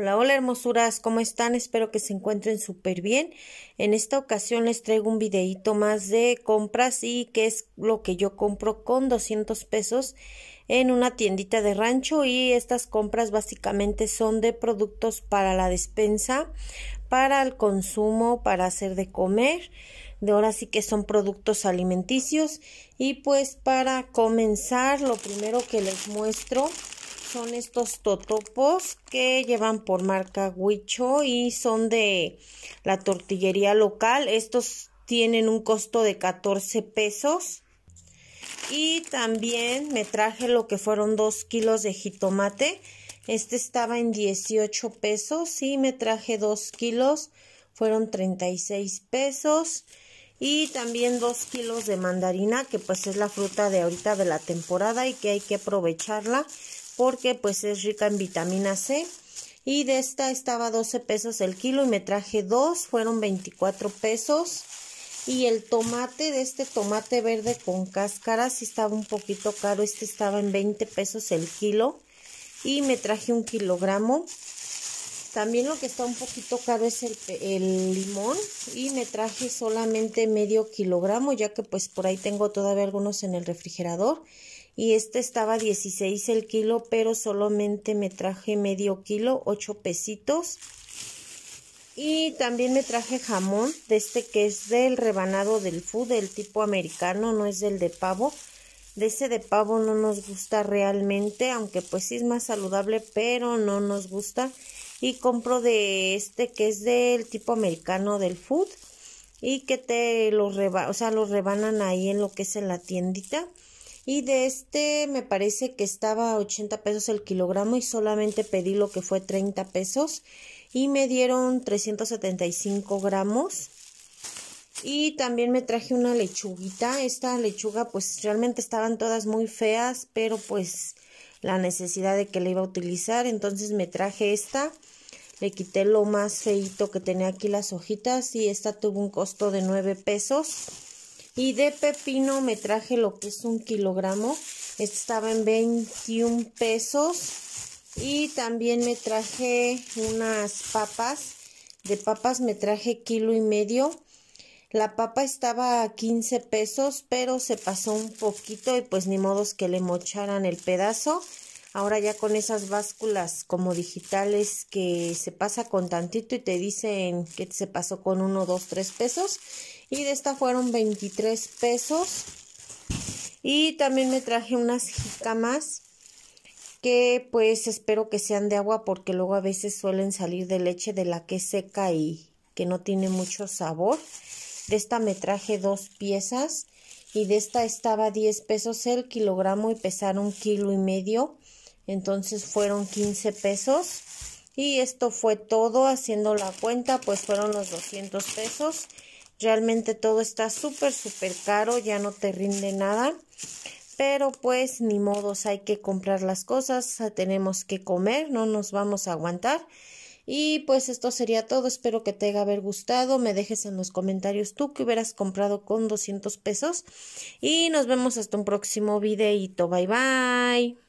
Hola, hola hermosuras, ¿cómo están? Espero que se encuentren súper bien. En esta ocasión les traigo un videito más de compras y que es lo que yo compro con 200 pesos en una tiendita de rancho y estas compras básicamente son de productos para la despensa, para el consumo, para hacer de comer. De ahora sí que son productos alimenticios y pues para comenzar lo primero que les muestro son estos totopos que llevan por marca Huicho y son de la tortillería local. Estos tienen un costo de 14 pesos. Y también me traje lo que fueron 2 kilos de jitomate. Este estaba en 18 pesos y me traje 2 kilos. Fueron 36 pesos. Y también 2 kilos de mandarina que pues es la fruta de ahorita de la temporada y que hay que aprovecharla porque pues es rica en vitamina C. Y de esta estaba 12 pesos el kilo y me traje dos, fueron 24 pesos. Y el tomate de este tomate verde con cáscara sí estaba un poquito caro, este estaba en 20 pesos el kilo y me traje un kilogramo. También lo que está un poquito caro es el, el, limón y me traje solamente medio kilogramo ya que pues por ahí tengo todavía algunos en el refrigerador y este estaba 16 el kilo, pero solamente me traje medio kilo, 8 pesitos. Y también me traje jamón de este que es del rebanado del food, del tipo americano, no es del de pavo. De ese de pavo no nos gusta realmente, aunque pues sí es más saludable, pero no nos gusta. Y compro de este que es del tipo americano del food y que te lo o sea, lo rebanan ahí en lo que es en la tiendita. Y de este me parece que estaba 80 pesos el kilogramo y solamente pedí lo que fue 30 pesos. Y me dieron 375 gramos. Y también me traje una lechuguita. Esta lechuga pues realmente estaban todas muy feas, pero pues la necesidad de que la iba a utilizar. Entonces me traje esta. Le quité lo más feito que tenía aquí las hojitas y esta tuvo un costo de 9 pesos. Y de pepino me traje lo que es un kilogramo. estaba en 21 pesos. Y también me traje unas papas. De papas me traje kilo y medio. La papa estaba a 15 pesos, pero se pasó un poquito y pues ni modos que le mocharan el pedazo. Ahora ya con esas básculas como digitales que se pasa con tantito y te dicen que se pasó con uno, dos, tres pesos. Y de esta fueron 23 pesos. Y también me traje unas jicamas que pues espero que sean de agua porque luego a veces suelen salir de leche de la que seca y que no tiene mucho sabor. De esta me traje dos piezas y de esta estaba 10 pesos el kilogramo y pesaron un kilo y medio. Entonces fueron 15 pesos. Y esto fue todo, haciendo la cuenta, pues fueron los 200 pesos. Realmente todo está súper, súper caro, ya no te rinde nada. Pero pues ni modos, hay que comprar las cosas, tenemos que comer, no nos vamos a aguantar. Y pues esto sería todo, espero que te haya gustado, me dejes en los comentarios tú que hubieras comprado con 200 pesos. Y nos vemos hasta un próximo videito, bye bye.